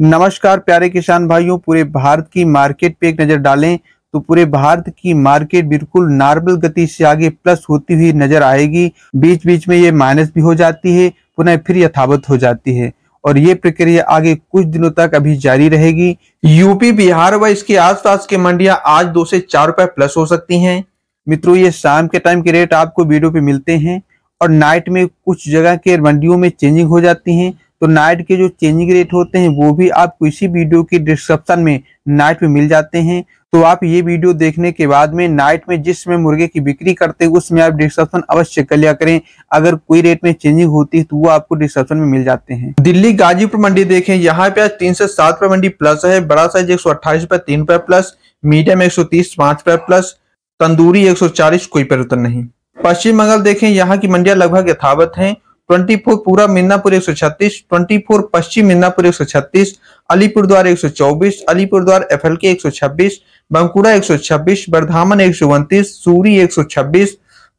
नमस्कार प्यारे किसान भाइयों पूरे भारत की मार्केट पे एक नजर डालें तो पूरे भारत की मार्केट बिल्कुल नॉर्मल गति से आगे प्लस होती हुई नजर आएगी बीच बीच में ये माइनस भी हो जाती है पुनः फिर यथावत हो जाती है और ये प्रक्रिया आगे कुछ दिनों तक अभी जारी रहेगी यूपी बिहार व इसके आसपास के मंडियां आज दो से चार रुपए प्लस हो सकती हैं मित्रों ये शाम के टाइम के रेट आपको वीडियो पे मिलते हैं और नाइट में कुछ जगह के मंडियों में चेंजिंग हो जाती हैं तो नाइट के जो चेंजिंग रेट होते हैं वो भी आपको इसी वीडियो के डिस्क्रिप्शन में नाइट में मिल जाते हैं तो आप ये वीडियो देखने के बाद में नाइट में जिस मुर्गे की बिक्री करते हैं उसमें आप डिस्क्रिप्शन अवश्य कर लिया करें अगर कोई रेट में चेंजिंग होती है तो वो आपको डिस्क्रिप्शन में मिल जाते हैं दिल्ली गाजीपुर मंडी देखें यहाँ पे आज तीन से सात रुपये मंडी प्लस है बड़ा साइज एक सौ अट्ठाईस रुपये तीन रुपये प्लस मीडियम एक सौ तीस पाँच रुपये प्लस तंदूरी एक सौ चालीस कोई परिवर्तन नहीं पश्चिम बंगाल देखें यहाँ की मंडियां लगभग यथावत हैं ट्वेंटी फोर पूरा मिदनापुर एक सौ छत्तीस ट्वेंटी फोर पश्चिम मिदनापुर एक सौ छत्तीस अलीपुर द्वार एक सौ चौबीस अलीपुर द्वार एफ एल के एक सौ छब्बीस बंकुड़ा एक सौ छब्बीस बर्धामन एक सौ उन्तीस सूरी एक सौ छब्बीस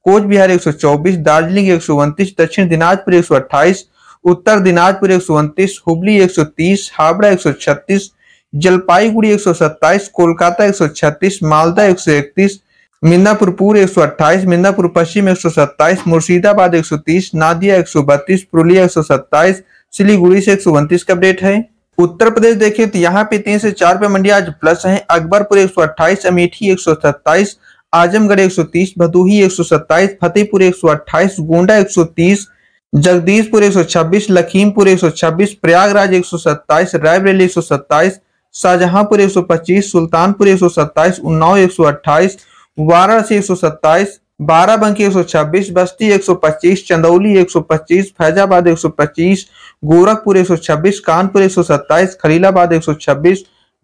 कोच बिहार एक सौ चौबीस दार्जिलिंग एक सौ उन्तीस दक्षिण दिनाजपुर एक सौ अट्ठाईस उत्तर दिनाजपुर एक सौ उनतीस हुबली एक सौ तीस हावड़ा एक सौ छत्तीस जलपाईगुड़ी एक सौ सत्ताईस कोलकाता एक सौ छत्तीस मालदा एक सौ इकतीस मिन्नापुर पूर्व एक मिंदापुर पश्चिम एक मुर्शिदाबाद एक नादिया एक पुरुलिया 127, सिलीगुड़ी से एक का अपडेट है उत्तर प्रदेश देखिए तो यहाँ पे तीन से चार पे मंडी आज प्लस है अकबरपुर 128, अमेठी 127, आजमगढ़ 130, भदोही 127, फतेहपुर 128, गोंडा 130, जगदीशपुर 126, लखीमपुर 126, प्रयागराज 127, रायबरेली 127, शाहजहांपुर 125, सुल्तानपुर 127, उन्नाव अट्ठाईस वाराणसी एक सौ सत्ताईस बाराबंकी एक सौ छब्बीस बस्ती एक सौ पच्चीस चंदौली एक सौ पच्चीस फैजाबाद एक सौ पच्चीस गोरखपुर एक सौ छब्बीस कानपुर एक सौ सत्ताईस खलीलाबाद एक सौ छब्बीस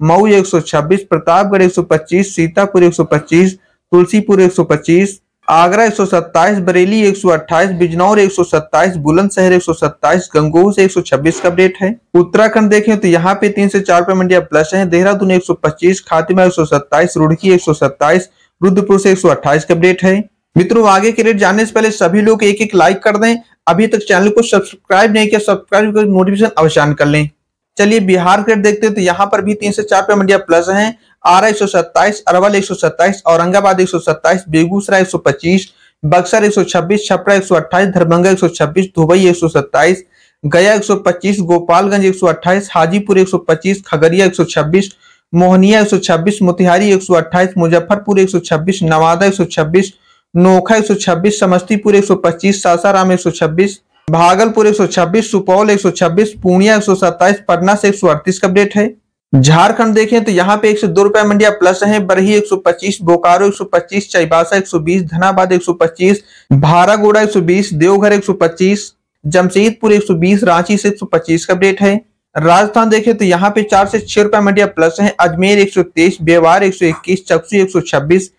मऊ एक सौ छब्बीस प्रतापगढ़ एक सौ पच्चीस सीतापुर एक सौ पच्चीस तुलसीपुर एक सौ पच्चीस आगरा एक सौ सत्ताईस बरेली एक सौ अट्ठाईस बिजनौर एक सौ सत्ताईस बुलंदशहर एक सौ सत्ताईस गंगोह से एक सौ छब्बीस का अपडेट है उत्तराखंड देखें तो यहाँ पे तीन से चार पे मंडिया प्लस है देहरादून एक सौ पच्चीस खातिमा एक सौ सत्ताईस रुड़की एक सौ सत्ताईस रुद्रपुर से 128 का अपडेट है मित्रों आगे के रेट जानने से पहले सभी लोग एक एक लाइक कर दें अभी तक चैनल को सब्सक्राइब नहीं किया सब्सक्राइब कर नोटिफिकेशन अवश्य कर लें चलिए बिहार के रेट देखते हैं तो यहाँ पर भी तीन से चार पे मंडिया प्लस है आरा एक अरवल एक औरंगाबाद एक बेगूसराय एक बक्सर एक छपरा एक सौ अट्ठाईस दरभंगा एक सौ दुबई एक गया एक गोपालगंज एक हाजीपुर एक खगड़िया एक मोहनिया 126 मोतिहारी 128 मुजफ्फरपुर 126 नवादा 126 नोखा 126 समस्तीपुर 125 सासाराम 126 भागलपुर 126 सुपौल 126 पूर्णिया 127 पटना से एक का अपडेट है झारखंड देखें तो यहाँ पे एक सौ दो रुपए मंडिया प्लस है बरही 125 बोकारो 125 चाईबासा एक धनाबाद 125 भारागोड़ा बीस देवघर 125 जमशेदपुर 120 रांची से 125 का अपडेट है राजस्थान देखे तो यहाँ पे चार से छह रुपए मंडिया प्लस है अजमेर एक सौ तेईस व्यवहार एक सौ इक्कीस चक्सू एक सौ छब्बीस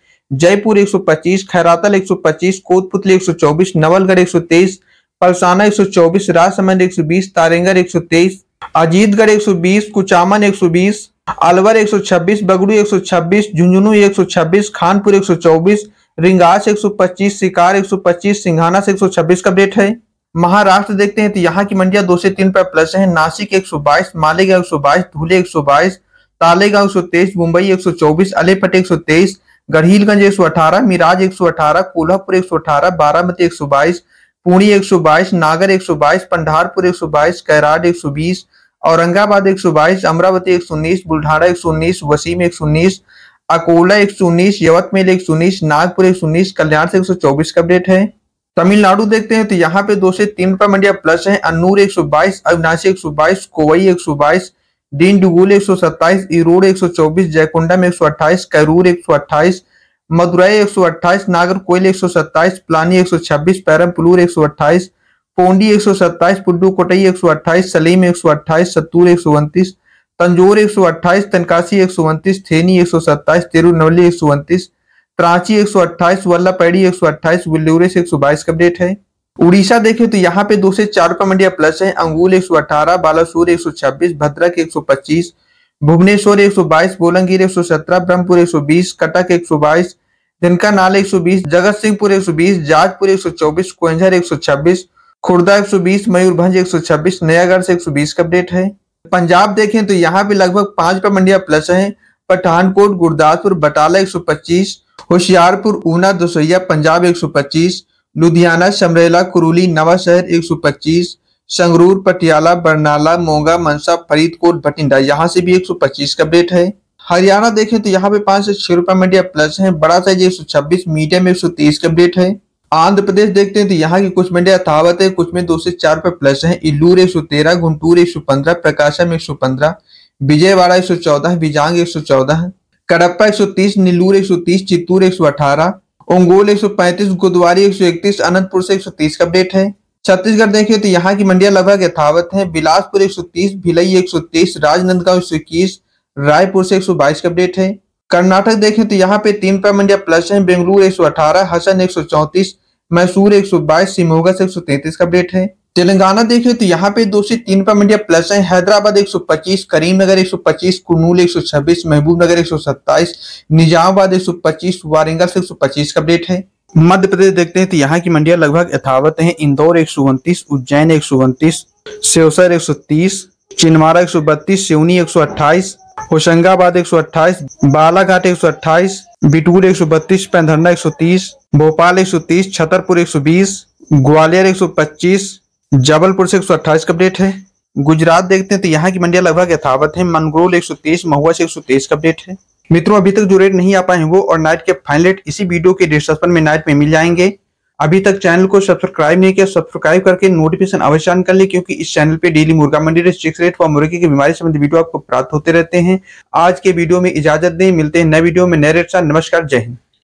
जयपुर एक सौ पच्चीस खैरातल एक सौ पच्चीस कोतपुतली एक सौ चौबीस नवलगढ़ एक सौ तेईस पलसाना एक सौ चौबीस राजसमंद एक सौ बीस तारेंगर एक सौ तेईस अजीतगढ़ एक सौ बीस कुचामन एक सौ बीस अलवर एक सौ छब्बीस बगड़ू एक सौ छब्बीस झुंझुनू एक सौ छब्बीस खानपुर एक सौ चौबीस रिंगास एक सौ पच्चीस शिकार एक सौ पच्चीस सिंघाना से एक सौ छब्बीस का अपडेट है महाराष्ट्र देखते हैं तो यहाँ की मंडियां दो से तीन पर प्लस है नासिक एक सौ बाईस मालेगांव एक सौ बाईस धूले एक सौ बाईस तालेगांव एक सौ तेईस मुंबई एक सौ चौबीस अलेपट एक सौ तेईस गढ़ीलगंज एक सौ अठारह मिराज एक सौ अठारह कोल्हापुर एक सौ अठारह बारामती एक सौ बाईस पुणे एक सौ बाईस नागर एक सौ बाईस पंडारपुर एक सौ बाईस कैराड एक सौ बीस औरंगाबाद एक सौ बाईस अमरावती एक सौ उन्नीस बुल्ढाड़ा एक सौ उन्नीस वसीम एक सौ उन्नीस अकोला एक सौ उन्नीस यवतमेल एक सौ उन्नीस नागपुर एक सौ उन्नीस कल्याण से एक सौ चौबीस का अपडेट है तमिलनाडु देखते हैं तो यहाँ पे दो से तीन रुपए मंडिया प्लस है अनूर एक सौ बाईस अविनाशी एक सौ बाईस कोवई एक सौ बाईस डीन डुगुल एक सौ सत्ताईस इरोड एक सौ चौबीस जयकुंडा में एक सौ अट्ठाईस कैरूर एक सौ अट्ठाईस मदुरई एक सौ अट्ठाईस नागरकोयल एक सौ सत्ताईस प्लानी एक सौ छब्बीस पैरमपुलूर एक सौ अट्ठाईस पोंडी एक सौ सत्ताईस पुडुकोटई एक सौ अट्ठाईस सलीम एक सौ अट्ठाईस सत्तूर एक सौ उनतीस तंजोर एक सौ अट्ठाईस तनकासी एक सौ उनतीस थेनी एक सौ सत्ताईस तिरुनवली एक सौ उनतीस कराची 128 वल्ला पैडी अट्ठाईस विल्लूरे से बाईस का अपडेट है उड़ीसा देखें तो यहाँ पे दो से चार रुपये मंडिया प्लस है अंगूल 118 बालासोर छब्बीस भद्रक 125 भुवनेश्वर 122 बोलंगीर 117 ब्रह्मपुर 120 कटक 122 दिनका नाल बीस जगत सिंहपुर 120 जाजपुर 124 कोंझर छब्बीस खुर्दा बीस मयूरभंज छब्बीस नयागढ़ से बीस का अपडेट है पंजाब देखें तो यहाँ पे लगभग पांच रुपये मंडिया प्लस है पठानकोट गुरदासपुर बटाला एक सौ पच्चीस होशियारपुर ऊना दुसैया पंजाब 125, लुधियाना समरेला कुरूली नवाशहर 125, संगरूर पटियाला बरनाला मोगा मनसा फरीदकोट भटिंडा यहाँ से भी 125 का अपडेट है हरियाणा देखें तो यहाँ पे पांच से छह रुपये मीडिया प्लस है बड़ा साइज एक सौ छब्बीस मीडिया में एक सौ तीस का अपडेट है आंध्र प्रदेश देखते हैं तो यहाँ की कुछ मंडिया अथावत है कुछ में दो से चार रुपये प्लस है इल्लूर एक सौ तेरह गुंटूर एक सौ पंद्रह प्रकाशम एक सौ पंद्रह विजयवाड़ा एक सौ चौदह बिजांग एक सौ चौदह कड़प्पा 130, नीलूर 130, चित्तूर 118, ओंगोल 135, गुदवारी 131, अनंतपुर से 130 का अपडेट है छत्तीसगढ़ देखिए तो यहाँ की मंडिया लगभग यथावत है बिलासपुर 130, भिलई 130, राजनंदगांव 121, रायपुर से 122 का अपडेट है कर्नाटक देखें तो यहाँ पे तीन पर मंडिया प्लस है बेंगलुरु अठारह हसन 134, मैसूर बाईस सिमोगा से तैतीस का अपडेट है तेलंगाना देखिए तो यहाँ पे दो से तीन पॉइंट मीडिया प्लस है हैदराबाद 125 करीमनगर 125 कुनूल 126 महबूबनगर एक निजामाबाद 125 वारंगल से पच्चीस का अपडेट है मध्य प्रदेश देखते हैं तो यहाँ की मंडिया लगभग यथावत है इंदौर एक उज्जैन एक सौ सेवसर एक चिनमारा एक सिवनी एक होशंगाबाद एक बालाघाट एक बिटूर बत्तीस पैंधरना तीस भोपाल तीस छतरपुर बीस ग्वालियर पच्चीस जबलपुर से एक का अपडेट है गुजरात देखते हैं तो यहाँ की मंडिया लगभग यथावत है मनगोल 123 महुआ से 123 का अपडेट है मित्रों अभी तक जो रेट नहीं आ पाए हैं वो और नाइट के फाइनल रेट इसी वीडियो के डिस्क्रिप्शन में नाइट में मिल जाएंगे अभी तक चैनल को सब्सक्राइब नहीं किया सब्सक्राइब करके नोटिफिकेशन अवश्य ऑन कर ले क्योंकि इस चैनल पे डेली मुर्गा मंडी रेट चिक्स रेट व मुर्गी की बीमारी संबंधी वीडियो आपको प्राप्त होते रहते हैं आज के वीडियो में इजाजत दें मिलते हैं नए वीडियो में नए रेट नमस्कार जय हिंद